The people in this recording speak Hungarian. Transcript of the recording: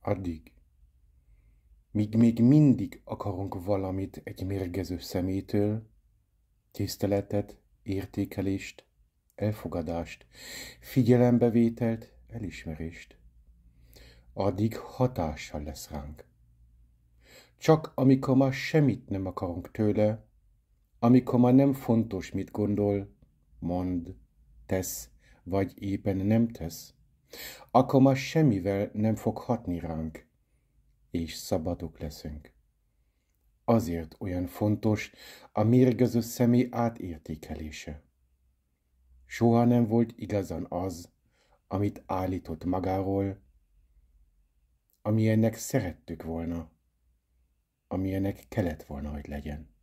addig, míg még mindig akarunk valamit egy mérgező szemétől, tiszteletet, értékelést, elfogadást, figyelembevételt, elismerést. Addig hatással lesz ránk. Csak amikor már semmit nem akarunk tőle, amikor már nem fontos, mit gondol, mond, tesz, vagy éppen nem tesz, akkor már semmivel nem fog hatni ránk, és szabadok leszünk. Azért olyan fontos a mérgező személy átértékelése. Soha nem volt igazán az, amit állított magáról, amilyennek szerettük volna, amilyennek kellett volna, hogy legyen.